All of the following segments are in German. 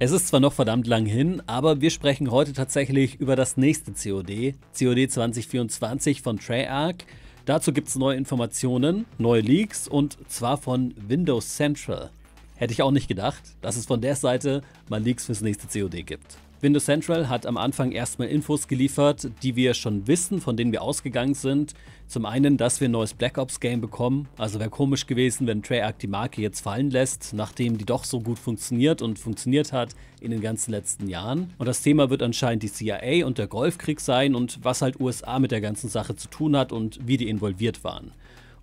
Es ist zwar noch verdammt lang hin, aber wir sprechen heute tatsächlich über das nächste COD, COD 2024 von Treyarch. Dazu gibt es neue Informationen, neue Leaks und zwar von Windows Central. Hätte ich auch nicht gedacht, dass es von der Seite mal Leaks fürs nächste COD gibt. Windows Central hat am Anfang erstmal Infos geliefert, die wir schon wissen, von denen wir ausgegangen sind. Zum einen, dass wir ein neues Black Ops Game bekommen. Also wäre komisch gewesen, wenn Treyarch die Marke jetzt fallen lässt, nachdem die doch so gut funktioniert und funktioniert hat in den ganzen letzten Jahren. Und das Thema wird anscheinend die CIA und der Golfkrieg sein und was halt USA mit der ganzen Sache zu tun hat und wie die involviert waren.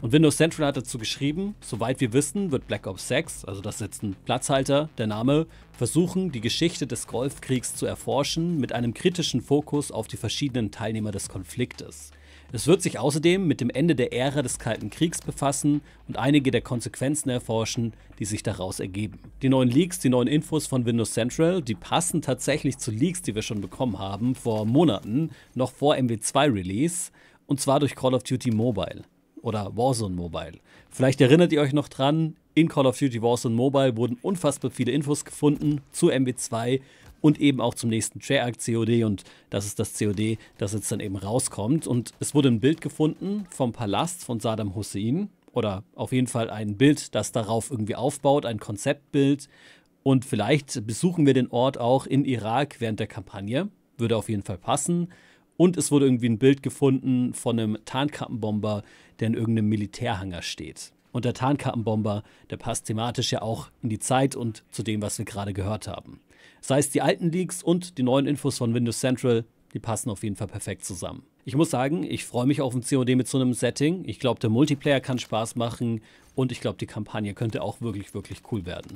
Und Windows Central hat dazu geschrieben, soweit wir wissen, wird Black Ops 6, also das ist jetzt ein Platzhalter, der Name, versuchen, die Geschichte des Golfkriegs zu erforschen mit einem kritischen Fokus auf die verschiedenen Teilnehmer des Konfliktes. Es wird sich außerdem mit dem Ende der Ära des Kalten Kriegs befassen und einige der Konsequenzen erforschen, die sich daraus ergeben. Die neuen Leaks, die neuen Infos von Windows Central, die passen tatsächlich zu Leaks, die wir schon bekommen haben vor Monaten, noch vor MW2 Release, und zwar durch Call of Duty Mobile oder Warzone Mobile. Vielleicht erinnert ihr euch noch dran, in Call of Duty Warzone Mobile wurden unfassbar viele Infos gefunden zu MW2 und eben auch zum nächsten Treyarch COD und das ist das COD, das jetzt dann eben rauskommt. Und es wurde ein Bild gefunden vom Palast von Saddam Hussein oder auf jeden Fall ein Bild, das darauf irgendwie aufbaut, ein Konzeptbild. Und vielleicht besuchen wir den Ort auch in Irak während der Kampagne. Würde auf jeden Fall passen. Und es wurde irgendwie ein Bild gefunden von einem Tarnkappenbomber, der in irgendeinem Militärhanger steht. Und der Tarnkappenbomber, der passt thematisch ja auch in die Zeit und zu dem, was wir gerade gehört haben. Sei es die alten Leaks und die neuen Infos von Windows Central, die passen auf jeden Fall perfekt zusammen. Ich muss sagen, ich freue mich auf ein COD mit so einem Setting. Ich glaube, der Multiplayer kann Spaß machen und ich glaube, die Kampagne könnte auch wirklich, wirklich cool werden.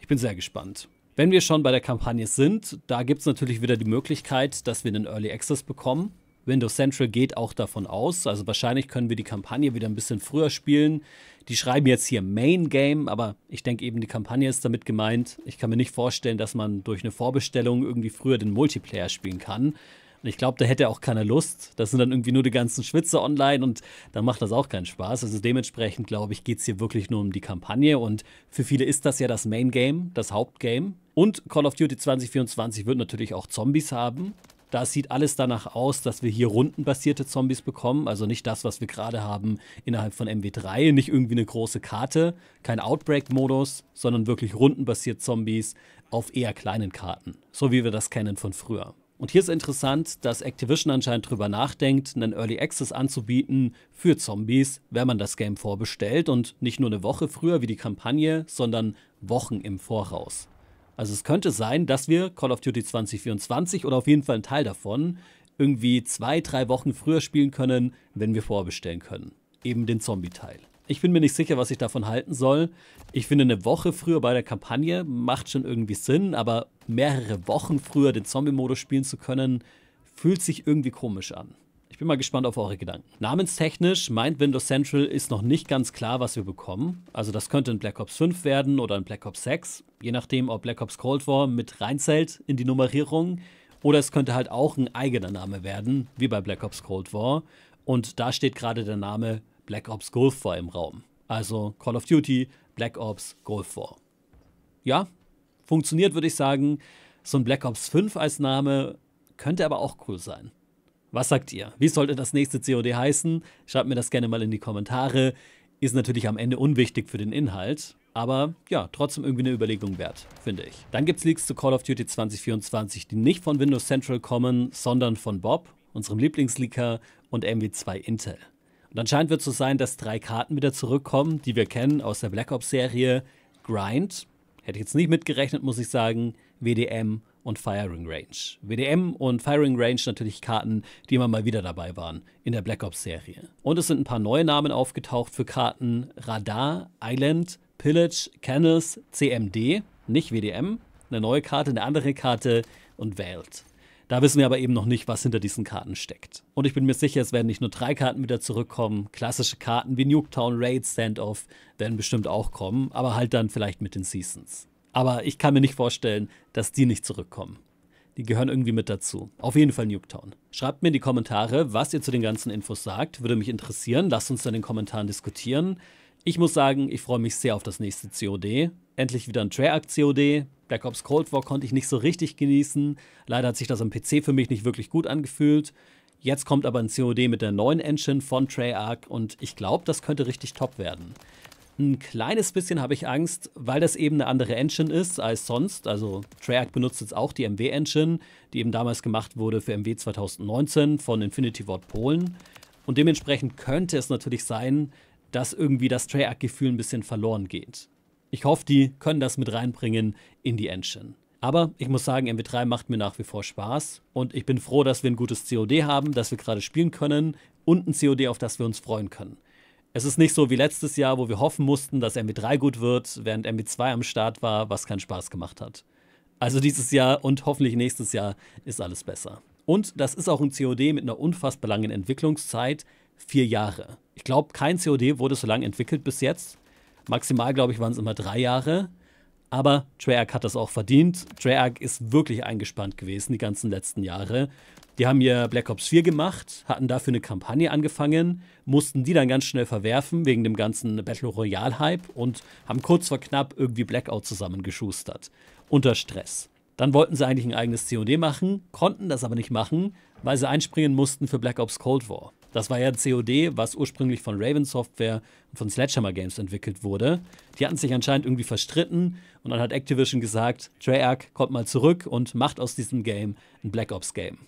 Ich bin sehr gespannt. Wenn wir schon bei der Kampagne sind, da gibt es natürlich wieder die Möglichkeit, dass wir einen Early Access bekommen. Windows Central geht auch davon aus, also wahrscheinlich können wir die Kampagne wieder ein bisschen früher spielen. Die schreiben jetzt hier Main Game, aber ich denke eben, die Kampagne ist damit gemeint. Ich kann mir nicht vorstellen, dass man durch eine Vorbestellung irgendwie früher den Multiplayer spielen kann. Und ich glaube, da hätte er auch keine Lust. Das sind dann irgendwie nur die ganzen Schwitzer online und dann macht das auch keinen Spaß. Also dementsprechend, glaube ich, geht es hier wirklich nur um die Kampagne und für viele ist das ja das Main Game, das Hauptgame. Und Call of Duty 2024 wird natürlich auch Zombies haben. Da sieht alles danach aus, dass wir hier rundenbasierte Zombies bekommen. Also nicht das, was wir gerade haben innerhalb von MW3. Nicht irgendwie eine große Karte, kein Outbreak-Modus, sondern wirklich rundenbasiert Zombies auf eher kleinen Karten. So wie wir das kennen von früher. Und hier ist interessant, dass Activision anscheinend drüber nachdenkt, einen Early Access anzubieten für Zombies, wenn man das Game vorbestellt und nicht nur eine Woche früher wie die Kampagne, sondern Wochen im Voraus. Also es könnte sein, dass wir Call of Duty 2024 oder auf jeden Fall einen Teil davon irgendwie zwei, drei Wochen früher spielen können, wenn wir vorbestellen können. Eben den Zombie-Teil. Ich bin mir nicht sicher, was ich davon halten soll. Ich finde, eine Woche früher bei der Kampagne macht schon irgendwie Sinn, aber mehrere Wochen früher den Zombie-Modus spielen zu können, fühlt sich irgendwie komisch an. Ich bin mal gespannt auf eure Gedanken. Namenstechnisch meint Windows Central ist noch nicht ganz klar, was wir bekommen. Also das könnte ein Black Ops 5 werden oder ein Black Ops 6, je nachdem, ob Black Ops Cold War mit reinzählt in die Nummerierung. Oder es könnte halt auch ein eigener Name werden, wie bei Black Ops Cold War. Und da steht gerade der Name Black Ops Gulf War im Raum. Also Call of Duty, Black Ops Gulf War. Ja, funktioniert würde ich sagen. So ein Black Ops 5 als Name könnte aber auch cool sein. Was sagt ihr? Wie sollte das nächste COD heißen? Schreibt mir das gerne mal in die Kommentare. Ist natürlich am Ende unwichtig für den Inhalt, aber ja, trotzdem irgendwie eine Überlegung wert, finde ich. Dann gibt es Leaks zu Call of Duty 2024, die nicht von Windows Central kommen, sondern von Bob, unserem Lieblingsleaker und MW2 Intel. Und anscheinend wird es so sein, dass drei Karten wieder zurückkommen, die wir kennen aus der Black Ops-Serie. Grind, hätte ich jetzt nicht mitgerechnet, muss ich sagen, WDM und Firing Range. WDM und Firing Range natürlich Karten, die immer mal wieder dabei waren in der Black Ops-Serie. Und es sind ein paar neue Namen aufgetaucht für Karten Radar, Island, Pillage, Kennels, CMD, nicht WDM, eine neue Karte, eine andere Karte und Welt. Da wissen wir aber eben noch nicht, was hinter diesen Karten steckt. Und ich bin mir sicher, es werden nicht nur drei Karten wieder zurückkommen. Klassische Karten wie Nuketown, Raid, Standoff werden bestimmt auch kommen, aber halt dann vielleicht mit den Seasons. Aber ich kann mir nicht vorstellen, dass die nicht zurückkommen. Die gehören irgendwie mit dazu. Auf jeden Fall Nuketown. Schreibt mir in die Kommentare, was ihr zu den ganzen Infos sagt. Würde mich interessieren. Lasst uns dann in den Kommentaren diskutieren. Ich muss sagen, ich freue mich sehr auf das nächste COD. Endlich wieder ein Treyarch COD. Black Ops Cold War konnte ich nicht so richtig genießen. Leider hat sich das am PC für mich nicht wirklich gut angefühlt. Jetzt kommt aber ein COD mit der neuen Engine von Treyarch und ich glaube, das könnte richtig top werden. Ein kleines bisschen habe ich Angst, weil das eben eine andere Engine ist als sonst. Also Treyarch benutzt jetzt auch die MW-Engine, die eben damals gemacht wurde für MW 2019 von Infinity Ward Polen. Und dementsprechend könnte es natürlich sein, dass irgendwie das Treyarch-Gefühl ein bisschen verloren geht. Ich hoffe, die können das mit reinbringen in die Engine. Aber ich muss sagen, MW3 macht mir nach wie vor Spaß und ich bin froh, dass wir ein gutes COD haben, dass wir gerade spielen können und ein COD, auf das wir uns freuen können. Es ist nicht so wie letztes Jahr, wo wir hoffen mussten, dass MW3 gut wird, während MW2 am Start war, was keinen Spaß gemacht hat. Also dieses Jahr und hoffentlich nächstes Jahr ist alles besser. Und das ist auch ein COD mit einer unfassbar langen Entwicklungszeit, vier Jahre. Ich glaube, kein COD wurde so lange entwickelt bis jetzt. Maximal, glaube ich, waren es immer drei Jahre. Aber Treyarch hat das auch verdient. Treyarch ist wirklich eingespannt gewesen die ganzen letzten Jahre. Die haben hier Black Ops 4 gemacht, hatten dafür eine Kampagne angefangen, mussten die dann ganz schnell verwerfen wegen dem ganzen Battle Royale Hype und haben kurz vor knapp irgendwie Blackout zusammengeschustert. Unter Stress. Dann wollten sie eigentlich ein eigenes COD machen, konnten das aber nicht machen, weil sie einspringen mussten für Black Ops Cold War. Das war ja COD, was ursprünglich von Raven Software und von Sledgehammer Games entwickelt wurde. Die hatten sich anscheinend irgendwie verstritten und dann hat Activision gesagt, Treyarch kommt mal zurück und macht aus diesem Game ein Black Ops Game.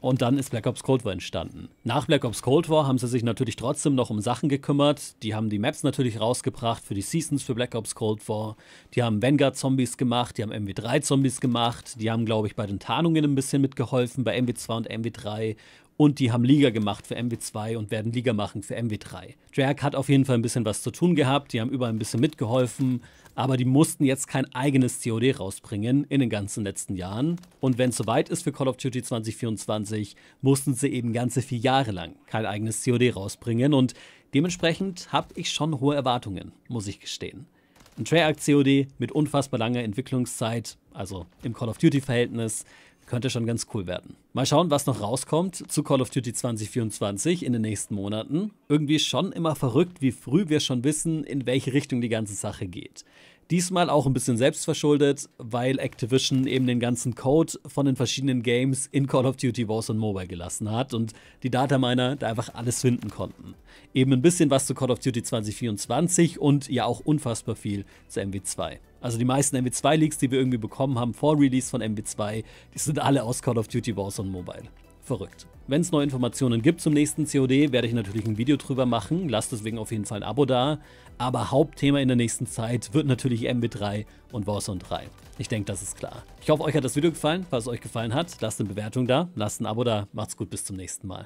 Und dann ist Black Ops Cold War entstanden. Nach Black Ops Cold War haben sie sich natürlich trotzdem noch um Sachen gekümmert. Die haben die Maps natürlich rausgebracht für die Seasons für Black Ops Cold War. Die haben Vanguard Zombies gemacht, die haben MW3 Zombies gemacht. Die haben, glaube ich, bei den Tarnungen ein bisschen mitgeholfen, bei MW2 und MW3 und die haben Liga gemacht für MW2 und werden Liga machen für MW3. Drag hat auf jeden Fall ein bisschen was zu tun gehabt, die haben überall ein bisschen mitgeholfen, aber die mussten jetzt kein eigenes COD rausbringen in den ganzen letzten Jahren. Und wenn es soweit ist für Call of Duty 2024, mussten sie eben ganze vier Jahre lang kein eigenes COD rausbringen und dementsprechend habe ich schon hohe Erwartungen, muss ich gestehen. Ein Treyarch COD mit unfassbar langer Entwicklungszeit, also im Call of Duty-Verhältnis, könnte schon ganz cool werden. Mal schauen, was noch rauskommt zu Call of Duty 2024 in den nächsten Monaten. Irgendwie schon immer verrückt, wie früh wir schon wissen, in welche Richtung die ganze Sache geht. Diesmal auch ein bisschen selbstverschuldet, weil Activision eben den ganzen Code von den verschiedenen Games in Call of Duty Wars on Mobile gelassen hat und die Dataminer da einfach alles finden konnten. Eben ein bisschen was zu Call of Duty 2024 und ja auch unfassbar viel zu MW2. Also die meisten MW2-Leaks, die wir irgendwie bekommen haben vor Release von MW2, die sind alle aus Call of Duty Wars on Mobile. Verrückt. Wenn es neue Informationen gibt zum nächsten COD, werde ich natürlich ein Video drüber machen. Lasst deswegen auf jeden Fall ein Abo da. Aber Hauptthema in der nächsten Zeit wird natürlich MW3 und Warzone 3. Ich denke, das ist klar. Ich hoffe, euch hat das Video gefallen. Falls es euch gefallen hat, lasst eine Bewertung da, lasst ein Abo da. Macht's gut, bis zum nächsten Mal.